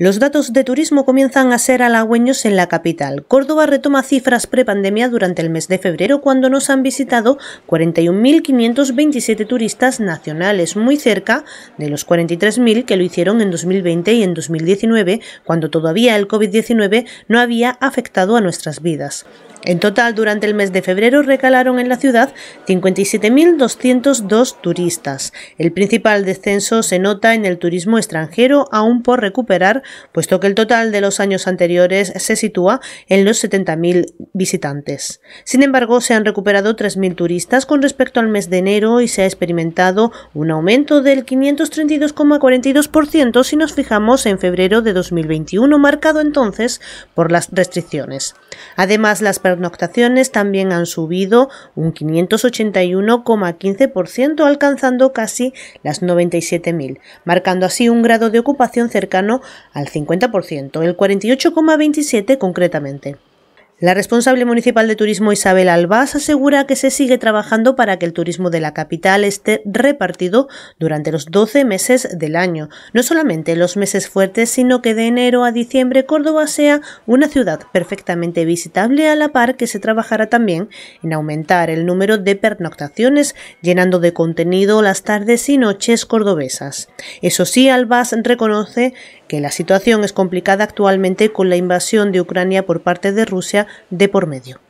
Los datos de turismo comienzan a ser halagüeños en la capital. Córdoba retoma cifras prepandemia durante el mes de febrero cuando nos han visitado 41.527 turistas nacionales, muy cerca de los 43.000 que lo hicieron en 2020 y en 2019, cuando todavía el COVID-19 no había afectado a nuestras vidas. En total, durante el mes de febrero recalaron en la ciudad 57.202 turistas. El principal descenso se nota en el turismo extranjero, aún por recuperar puesto que el total de los años anteriores se sitúa en los 70.000 visitantes. Sin embargo, se han recuperado 3.000 turistas con respecto al mes de enero y se ha experimentado un aumento del 532,42% si nos fijamos en febrero de 2021, marcado entonces por las restricciones. Además, las pernoctaciones también han subido un 581,15%, alcanzando casi las 97.000, marcando así un grado de ocupación cercano al 50%, el 48,27% concretamente. La responsable municipal de turismo Isabel Albás asegura que se sigue trabajando para que el turismo de la capital esté repartido durante los 12 meses del año, no solamente los meses fuertes, sino que de enero a diciembre Córdoba sea una ciudad perfectamente visitable a la par que se trabajará también en aumentar el número de pernoctaciones, llenando de contenido las tardes y noches cordobesas. Eso sí, Albás reconoce que la situación es complicada actualmente con la invasión de Ucrania por parte de Rusia de por medio.